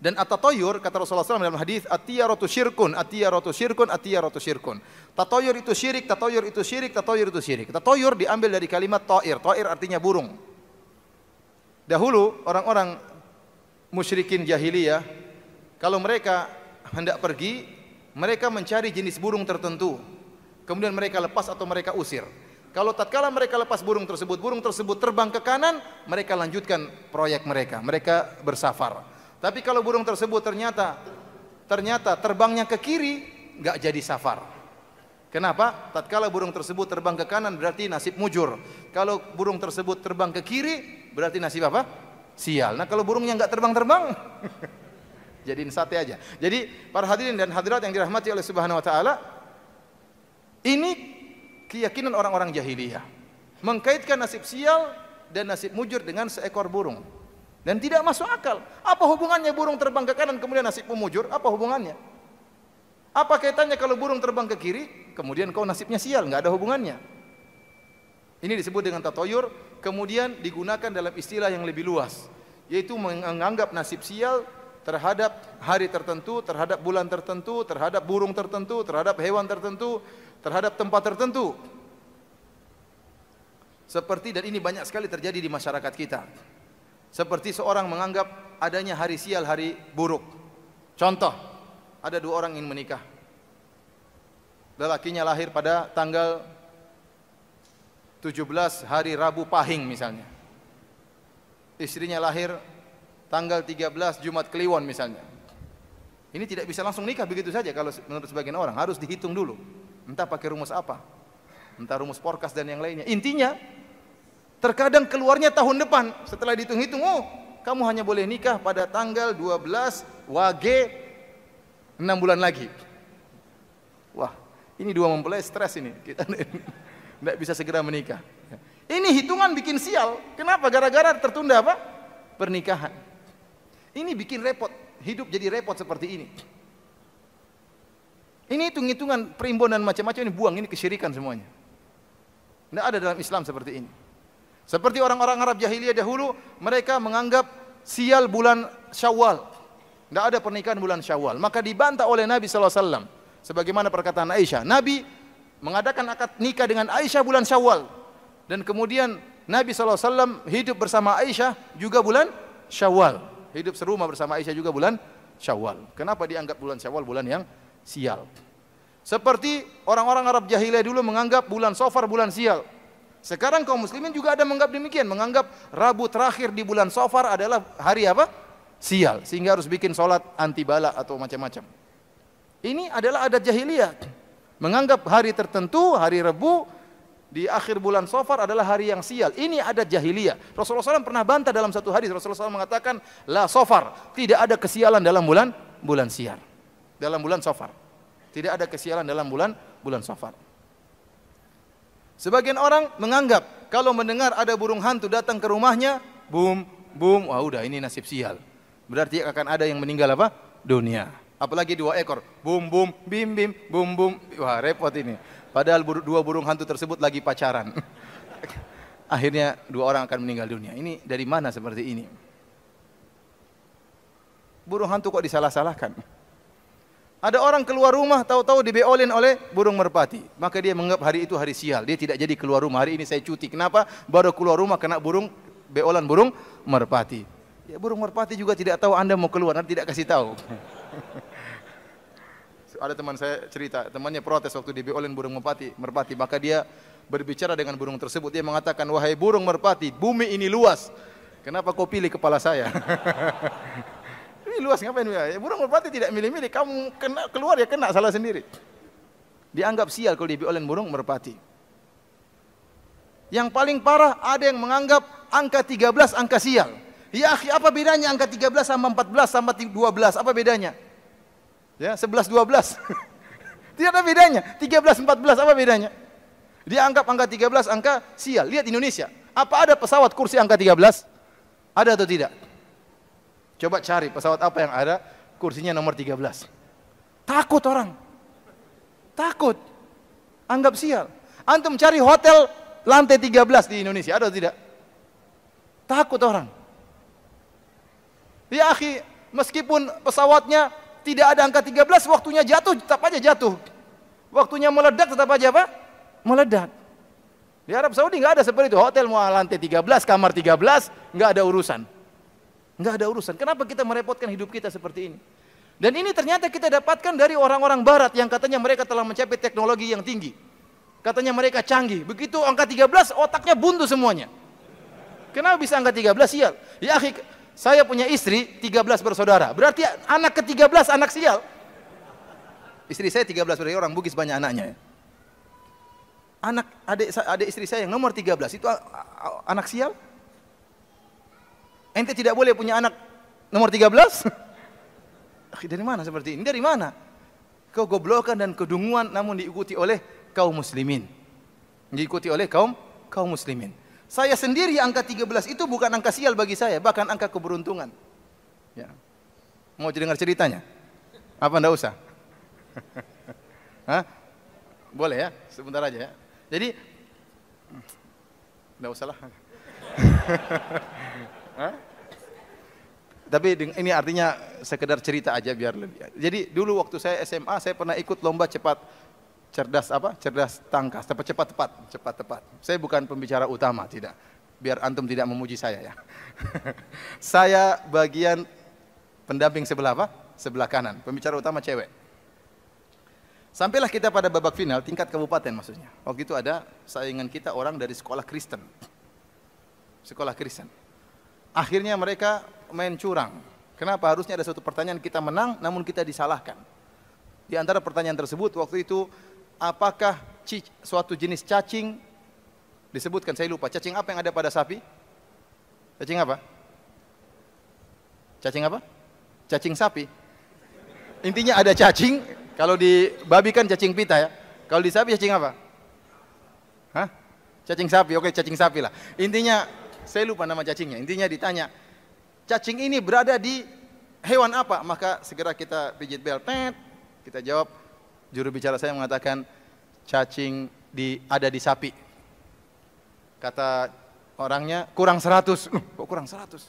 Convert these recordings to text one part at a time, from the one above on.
Dan atatoyur kata Rasulullah SAW dalam hadis atiyaratu syirkun, atiyaratu syirkun, atiyaratu syirkun. Tatoyur itu syirik, tatoyur itu syirik, tatoyur itu syirik. Tatoyur diambil dari kalimat toir. Toir artinya burung. Dahulu orang-orang musyrikin jahiliyah kalau mereka hendak pergi, mereka mencari jenis burung tertentu. Kemudian mereka lepas atau mereka usir. Kalau tatkala mereka lepas burung tersebut, burung tersebut terbang ke kanan, mereka lanjutkan proyek mereka. Mereka bersafar. Tapi kalau burung tersebut ternyata ternyata terbangnya ke kiri, nggak jadi safar. Kenapa? Tatkala burung tersebut terbang ke kanan berarti nasib mujur. Kalau burung tersebut terbang ke kiri berarti nasib apa? Sial. Nah kalau burungnya nggak terbang-terbang, jadiin sate aja. Jadi para hadirin dan hadirat yang dirahmati oleh Subhanahu Wa Taala, ini keyakinan orang-orang jahiliyah mengkaitkan nasib sial dan nasib mujur dengan seekor burung. Dan tidak masuk akal. Apa hubungannya burung terbang ke kanan kemudian nasib pemujur? Apa hubungannya? Apa kaitannya kalau burung terbang ke kiri kemudian kau nasibnya sial? Gak ada hubungannya. Ini disebut dengan tatoyur, kemudian digunakan dalam istilah yang lebih luas, yaitu menganggap nasib sial terhadap hari tertentu, terhadap bulan tertentu, terhadap burung tertentu, terhadap hewan tertentu, terhadap tempat tertentu. Seperti dan ini banyak sekali terjadi di masyarakat kita. Seperti seorang menganggap adanya hari sial, hari buruk. Contoh, ada dua orang ingin menikah. Lelakinya lahir pada tanggal 17 hari Rabu Pahing misalnya. Istrinya lahir tanggal 13 Jumat Kliwon misalnya. Ini tidak bisa langsung nikah begitu saja kalau menurut sebagian orang harus dihitung dulu. Entah pakai rumus apa, entah rumus porkas dan yang lainnya. Intinya Terkadang keluarnya tahun depan setelah dihitung-hitung, oh kamu hanya boleh nikah pada tanggal 12 Wage 6 bulan lagi. Wah, ini dua mempelai stres ini. Kita tidak bisa segera menikah. Ini hitungan bikin sial. Kenapa? Gara-gara tertunda apa? Pernikahan. Ini bikin repot. Hidup jadi repot seperti ini. Ini hitung-hitungan perimbunan macam-macam ini buang ini kesyirikan semuanya. Tidak ada dalam Islam seperti ini. Seperti orang-orang Arab jahiliyah dahulu, mereka menganggap sial bulan Syawal. Tidak ada pernikahan bulan Syawal. Maka dibantah oleh Nabi Alaihi Wasallam, Sebagaimana perkataan Aisyah. Nabi mengadakan akad nikah dengan Aisyah bulan Syawal. Dan kemudian Nabi Alaihi Wasallam hidup bersama Aisyah juga bulan Syawal. Hidup serumah bersama Aisyah juga bulan Syawal. Kenapa dianggap bulan Syawal bulan yang sial? Seperti orang-orang Arab jahiliyah dulu menganggap bulan Sofar bulan sial. Sekarang kaum muslimin juga ada menganggap demikian, menganggap Rabu terakhir di bulan Safar adalah hari apa? Sial, sehingga harus bikin sholat anti bala atau macam-macam. Ini adalah adat jahiliyah. Menganggap hari tertentu, hari Rebu di akhir bulan Safar adalah hari yang sial. Ini adat jahiliyah. Rasulullah SAW pernah bantah dalam satu hadis. Rasulullah SAW mengatakan, La Safar, tidak ada kesialan dalam bulan bulan sial, Dalam bulan Safar. Tidak ada kesialan dalam bulan bulan Safar. Sebagian orang menganggap kalau mendengar ada burung hantu datang ke rumahnya, boom, boom, wah udah ini nasib sial. Berarti akan ada yang meninggal apa? Dunia. Apalagi dua ekor, boom, boom, bim, bim, boom, boom. Wah repot ini. Padahal dua burung hantu tersebut lagi pacaran. Akhirnya dua orang akan meninggal dunia. Ini dari mana seperti ini? Burung hantu kok disalah-salahkan? Ada orang keluar rumah tahu-tahu dibeolin oleh burung merpati. Maka dia menganggap hari itu hari sial. Dia tidak jadi keluar rumah. Hari ini saya cuti. Kenapa? Baru keluar rumah kena burung beolan burung merpati. Ya burung merpati juga tidak tahu Anda mau keluar, nanti tidak kasih tahu. Ada teman saya cerita, temannya protes waktu dibeolin burung merpati, merpati. Maka dia berbicara dengan burung tersebut. Dia mengatakan, "Wahai burung merpati, bumi ini luas. Kenapa kau pilih kepala saya?" luas ngapain ya? Burung merpati tidak milih-milih, kamu kena keluar ya kena salah sendiri. Dianggap sial kalau oleh burung merpati. Yang paling parah ada yang menganggap angka 13 angka sial. Ya akhi, apa bedanya angka 13 sama 14 sama 12? Apa bedanya? Ya, 11 12. Tidak ada bedanya. 13 14 apa bedanya? dianggap anggap angka 13 angka sial. Lihat Indonesia. Apa ada pesawat kursi angka 13? Ada atau tidak? Coba cari pesawat apa yang ada kursinya nomor 13. Takut orang. Takut. Anggap sial. Antum cari hotel lantai 13 di Indonesia ada tidak? Takut orang. Ya akhi, meskipun pesawatnya tidak ada angka 13, waktunya jatuh tetap aja jatuh. Waktunya meledak tetap aja apa? Meledak. Di Arab Saudi nggak ada seperti itu. Hotel mau lantai 13, kamar 13, nggak ada urusan. Nggak ada urusan. Kenapa kita merepotkan hidup kita seperti ini? Dan ini ternyata kita dapatkan dari orang-orang barat yang katanya mereka telah mencapai teknologi yang tinggi. Katanya mereka canggih. Begitu angka 13 otaknya buntu semuanya. Kenapa bisa angka 13 sial? Ya akhi, saya punya istri 13 bersaudara. Berarti anak ke-13 anak sial. Istri saya 13 bersaudara orang Bugis banyak anaknya ya. Anak adik adik istri saya yang nomor 13 itu anak sial. Ente tidak boleh punya anak nomor 13? dari mana seperti ini? Dari mana? Kegoblokan dan kedunguan namun diikuti oleh kaum muslimin. Diikuti oleh kaum kaum muslimin. Saya sendiri angka 13 itu bukan angka sial bagi saya, bahkan angka keberuntungan. Ya. Mau dengar ceritanya? Apa ndak usah? Hah? Boleh ya? Sebentar aja ya. Jadi ndak usah lah. Hah? Tapi ini artinya sekedar cerita aja biar lebih. Jadi dulu waktu saya SMA saya pernah ikut lomba cepat cerdas apa? Cerdas tangkas, Tepat cepat tepat, cepat tepat. Saya bukan pembicara utama, tidak. Biar antum tidak memuji saya ya. saya bagian pendamping sebelah apa? Sebelah kanan. Pembicara utama cewek. Sampailah kita pada babak final tingkat kabupaten maksudnya. Waktu itu ada saingan kita orang dari sekolah Kristen. Sekolah Kristen Akhirnya mereka main curang. Kenapa harusnya ada suatu pertanyaan kita menang namun kita disalahkan. Di antara pertanyaan tersebut waktu itu apakah suatu jenis cacing disebutkan saya lupa cacing apa yang ada pada sapi? Cacing apa? Cacing apa? Cacing sapi. Intinya ada cacing, kalau di babi kan cacing pita ya. Kalau di sapi cacing apa? Hah? Cacing sapi, oke cacing sapi lah. Intinya saya lupa nama cacingnya. Intinya ditanya, cacing ini berada di hewan apa? Maka segera kita pijit bel. Pet. Kita jawab, juru bicara saya mengatakan cacing di ada di sapi. Kata orangnya kurang seratus, kok kurang seratus?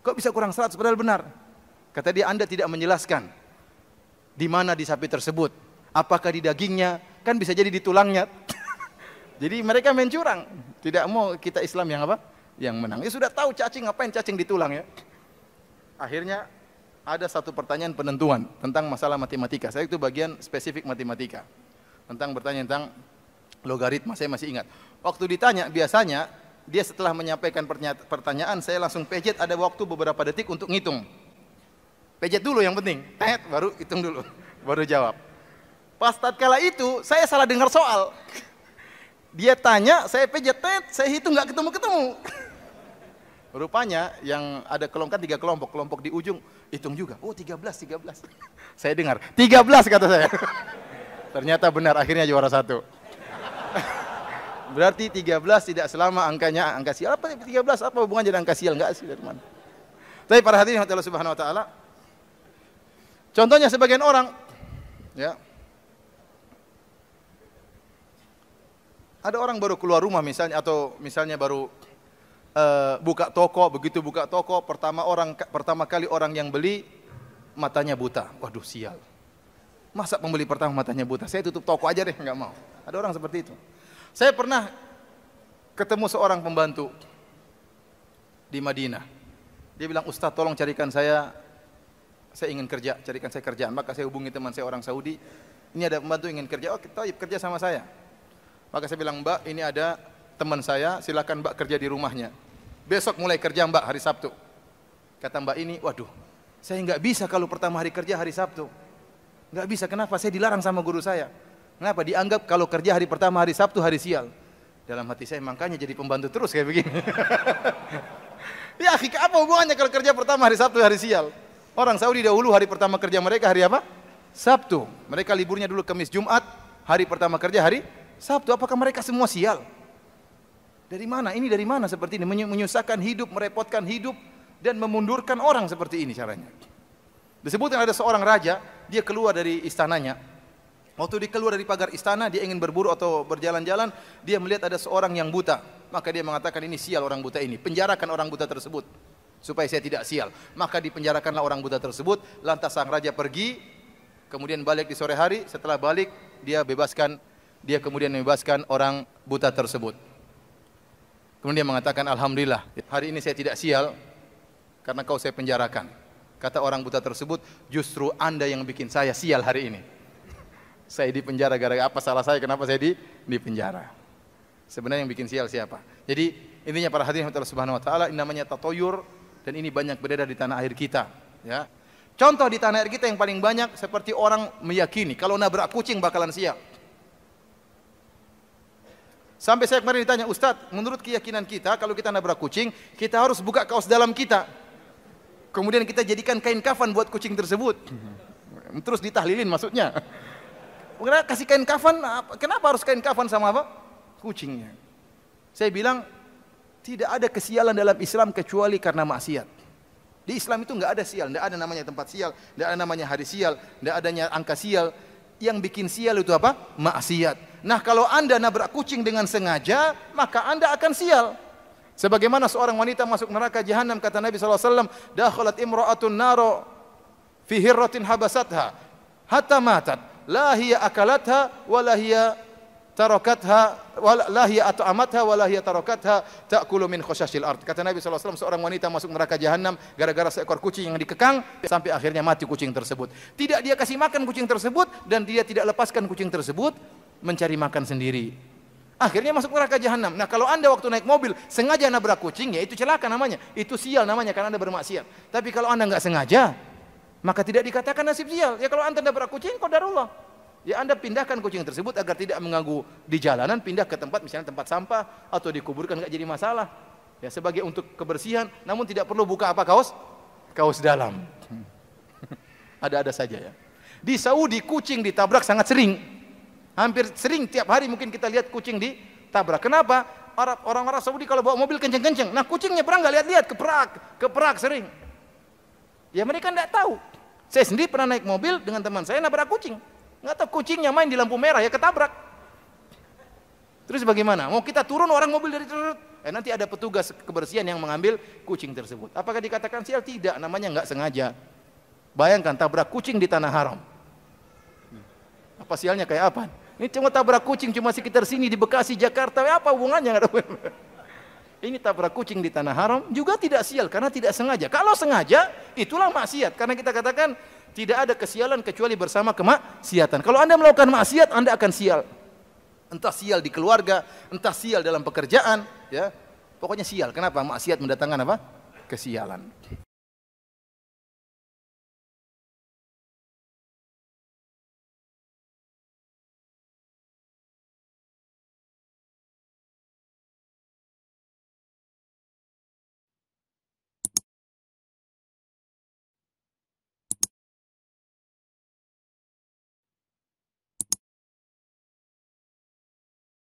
Kok bisa kurang seratus? padahal benar? Kata dia Anda tidak menjelaskan di mana di sapi tersebut. Apakah di dagingnya? Kan bisa jadi di tulangnya. Jadi mereka mencurang. Tidak mau kita Islam yang apa? yang menang. Ya sudah tahu cacing ngapain cacing di tulang ya. Akhirnya ada satu pertanyaan penentuan tentang masalah matematika. Saya itu bagian spesifik matematika. Tentang bertanya tentang logaritma, saya masih ingat. Waktu ditanya biasanya dia setelah menyampaikan pertanyaan saya langsung pejet ada waktu beberapa detik untuk ngitung. Pejet dulu yang penting, tet baru hitung dulu, baru jawab. Pas tatkala itu saya salah dengar soal. Dia tanya, saya pejet, tet, saya hitung nggak ketemu-ketemu. Rupanya yang ada kelompok tiga kelompok, kelompok di ujung hitung juga. Oh 13, 13. saya dengar, 13 kata saya. Ternyata benar, akhirnya juara satu. Berarti 13 tidak selama angkanya angka sial. Apa 13? Apa hubungan jadi angka sial? Enggak sih teman Tapi para hadirin Allah Subhanahu wa taala. Contohnya sebagian orang ya. Ada orang baru keluar rumah misalnya atau misalnya baru uh, buka toko, begitu buka toko pertama orang pertama kali orang yang beli matanya buta. Waduh sial. Masa pembeli pertama matanya buta? Saya tutup toko aja deh, nggak mau. Ada orang seperti itu. Saya pernah ketemu seorang pembantu di Madinah. Dia bilang, Ustaz tolong carikan saya, saya ingin kerja, carikan saya kerjaan. Maka saya hubungi teman saya orang Saudi, ini ada pembantu ingin kerja, oh kita kerja sama saya. Maka saya bilang, Mbak ini ada teman saya, silakan Mbak kerja di rumahnya. Besok mulai kerja mbak hari Sabtu. Kata mbak ini, waduh, saya nggak bisa kalau pertama hari kerja hari Sabtu. Nggak bisa, kenapa? Saya dilarang sama guru saya. Kenapa? Dianggap kalau kerja hari pertama hari Sabtu hari sial. Dalam hati saya makanya jadi pembantu terus kayak begini. ya akhi, apa hubungannya kalau kerja pertama hari Sabtu hari sial? Orang Saudi dahulu hari pertama kerja mereka hari apa? Sabtu. Mereka liburnya dulu Kamis Jumat, hari pertama kerja hari Sabtu. Apakah mereka semua sial? Dari mana? Ini dari mana seperti ini? Menyusahkan hidup, merepotkan hidup dan memundurkan orang seperti ini caranya. Disebutkan ada seorang raja, dia keluar dari istananya. Waktu dia keluar dari pagar istana, dia ingin berburu atau berjalan-jalan, dia melihat ada seorang yang buta. Maka dia mengatakan ini sial orang buta ini, penjarakan orang buta tersebut supaya saya tidak sial. Maka dipenjarakanlah orang buta tersebut, lantas sang raja pergi, kemudian balik di sore hari, setelah balik dia bebaskan dia kemudian membebaskan orang buta tersebut. Kemudian dia mengatakan, Alhamdulillah, hari ini saya tidak sial, karena kau saya penjarakan. Kata orang buta tersebut, justru anda yang bikin saya sial hari ini. Saya di penjara gara-gara apa salah saya, kenapa saya di, di penjara? Sebenarnya yang bikin sial siapa? Jadi intinya para hadis yang Subhanahu wa taala ini namanya tatoyur dan ini banyak beredar di tanah air kita, ya. Contoh di tanah air kita yang paling banyak seperti orang meyakini kalau nabrak kucing bakalan sial. Sampai saya kemarin ditanya, Ustadz, menurut keyakinan kita, kalau kita nabrak kucing, kita harus buka kaos dalam kita. Kemudian kita jadikan kain kafan buat kucing tersebut. Terus ditahlilin maksudnya. kasih kain kafan, kenapa harus kain kafan sama apa? Kucingnya. Saya bilang, tidak ada kesialan dalam Islam kecuali karena maksiat. Di Islam itu nggak ada sial, nggak ada namanya tempat sial, nggak ada namanya hari sial, nggak adanya angka sial, yang bikin sial itu apa? Maksiat. Nah, kalau Anda nabrak kucing dengan sengaja, maka Anda akan sial. Sebagaimana seorang wanita masuk neraka jahanam kata Nabi SAW, dakhalat imra'atun naro fi habasatha hatta matat la hiya akalatha wa tarokatha walahiya atau amatha walahiya tarokatha tak kulumin khasyasyil art Kata Nabi SAW, seorang wanita masuk neraka jahanam gara-gara seekor kucing yang dikekang sampai akhirnya mati kucing tersebut. Tidak dia kasih makan kucing tersebut dan dia tidak lepaskan kucing tersebut mencari makan sendiri. Akhirnya masuk neraka jahanam. Nah, kalau Anda waktu naik mobil sengaja nabrak kucing ya itu celaka namanya. Itu sial namanya karena Anda bermaksiat. Tapi kalau Anda nggak sengaja maka tidak dikatakan nasib sial. Ya kalau Anda nabrak kucing darulah. Ya Anda pindahkan kucing tersebut agar tidak mengganggu di jalanan, pindah ke tempat misalnya tempat sampah atau dikuburkan nggak jadi masalah. Ya sebagai untuk kebersihan, namun tidak perlu buka apa kaos? Kaos dalam. Ada-ada saja ya. Di Saudi kucing ditabrak sangat sering. Hampir sering tiap hari mungkin kita lihat kucing ditabrak. Kenapa? Orang-orang Saudi kalau bawa mobil kenceng-kenceng. Nah kucingnya pernah nggak lihat-lihat, keperak, keperak sering. Ya mereka tidak tahu. Saya sendiri pernah naik mobil dengan teman saya nabrak kucing. Nggak tahu kucingnya main di lampu merah ya ketabrak. Terus bagaimana? Mau kita turun orang mobil dari turut eh, nanti ada petugas kebersihan yang mengambil kucing tersebut. Apakah dikatakan sial? Tidak, namanya nggak sengaja. Bayangkan tabrak kucing di tanah haram. Apa sialnya kayak apa? Ini cuma tabrak kucing cuma sekitar sini di Bekasi, Jakarta. Apa hubungannya? ini tabrak kucing di tanah haram juga tidak sial karena tidak sengaja. Kalau sengaja itulah maksiat karena kita katakan tidak ada kesialan kecuali bersama kemaksiatan. Kalau Anda melakukan maksiat, Anda akan sial. Entah sial di keluarga, entah sial dalam pekerjaan, ya. Pokoknya sial. Kenapa? Maksiat mendatangkan apa? Kesialan.